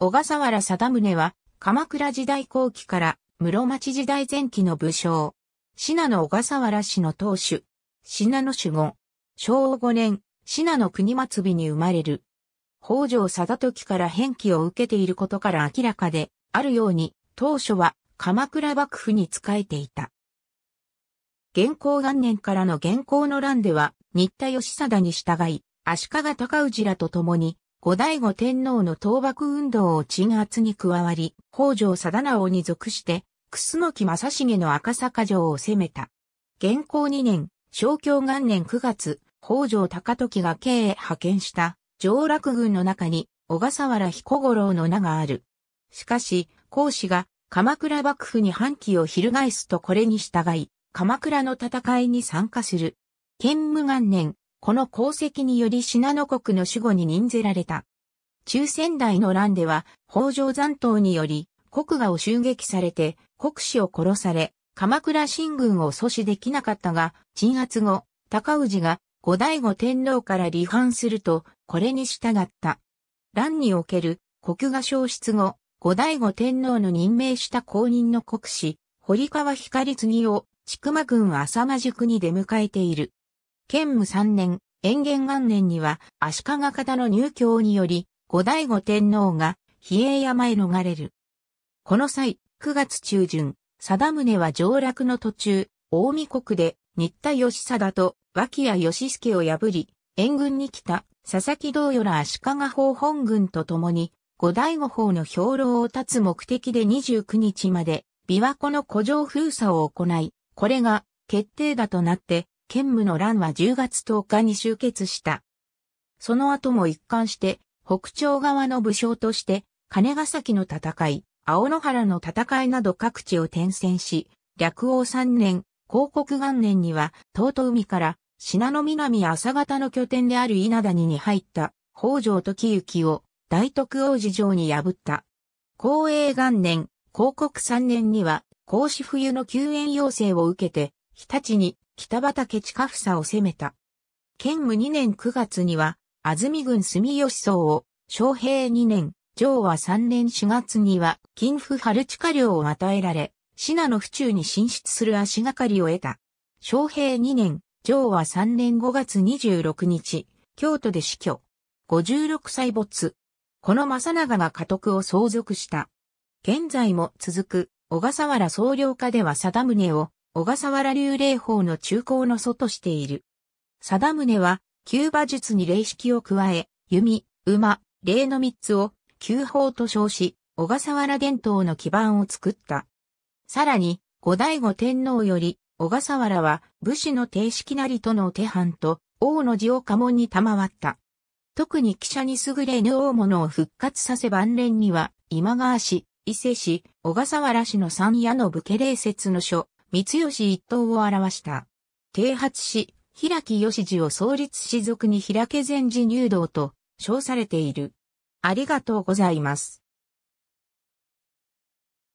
小笠原貞宗は、鎌倉時代後期から室町時代前期の武将。信濃小笠原氏の当主。信濃守護。昭和5年、信濃国末日に生まれる。北条貞時から返記を受けていることから明らかで、あるように、当初は鎌倉幕府に仕えていた。元寇元年からの元寇の乱では、新田義貞に従い、足利尊氏らと共に、後醍醐天皇の倒幕運動を鎮圧に加わり、北条貞直に属して、楠木正成の赤坂城を攻めた。元寇2年、正教元年9月、北条高時が京へ派遣した、上洛軍の中に、小笠原彦五郎の名がある。しかし、孔子が鎌倉幕府に反旗を翻すとこれに従い、鎌倉の戦いに参加する。建武元年、この功績により信濃国の守護に任ぜられた。中仙台の乱では、北条残党により、国賀を襲撃されて、国士を殺され、鎌倉新軍を阻止できなかったが、鎮圧後、高氏が後醍醐天皇から離反すると、これに従った。乱における国が消失後、後醍醐天皇の任命した公認の国士、堀川光次を、千曲郡浅間宿に出迎えている。建武3年、延元元年には足利方の入教により、後醍醐天皇が比叡山へ逃れる。この際、9月中旬、貞宗は上洛の途中、大見国で新田義貞と脇谷義助を破り、援軍に来た佐々木道与ら足利法本軍と共に、後醍醐法の兵糧を立つ目的で29日まで、琵琶湖の古城封鎖を行い、これが決定打となって、兼務の乱は10月10日に終結した。その後も一貫して、北朝側の武将として、金ヶ崎の戦い、青野原の戦いなど各地を転戦し、略王三年、広告元年には、東都海から、品の南朝方の拠点である稲谷に入った、北条時行を、大徳王子城に破った。光栄元年、広告三年には、孔子冬の救援要請を受けて、日立に北畠近房を攻めた。建武2年9月には、安住軍住吉僧を、昌平2年、上和3年4月には、金府春近領を与えられ、品の府中に進出する足がかりを得た。昌平2年、上和3年5月26日、京都で死去。56歳没。この正長が家督を相続した。現在も続く、小笠原総領下では定宗を、小笠原流霊法の中高の祖としている。貞宗は、旧馬術に霊式を加え、弓、馬、霊の三つを、旧法と称し、小笠原伝統の基盤を作った。さらに、後醍醐天皇より、小笠原は武士の定式なりとの手判と、王の字を家紋に賜った。特に記者に優れぬ大物を復活させ晩年には、今川氏、伊勢氏、小笠原氏の三夜の武家霊説の書、三吉一党を表した。啓発し、平木義次を創立し族に開け前寺入道と称されている。ありがとうございます。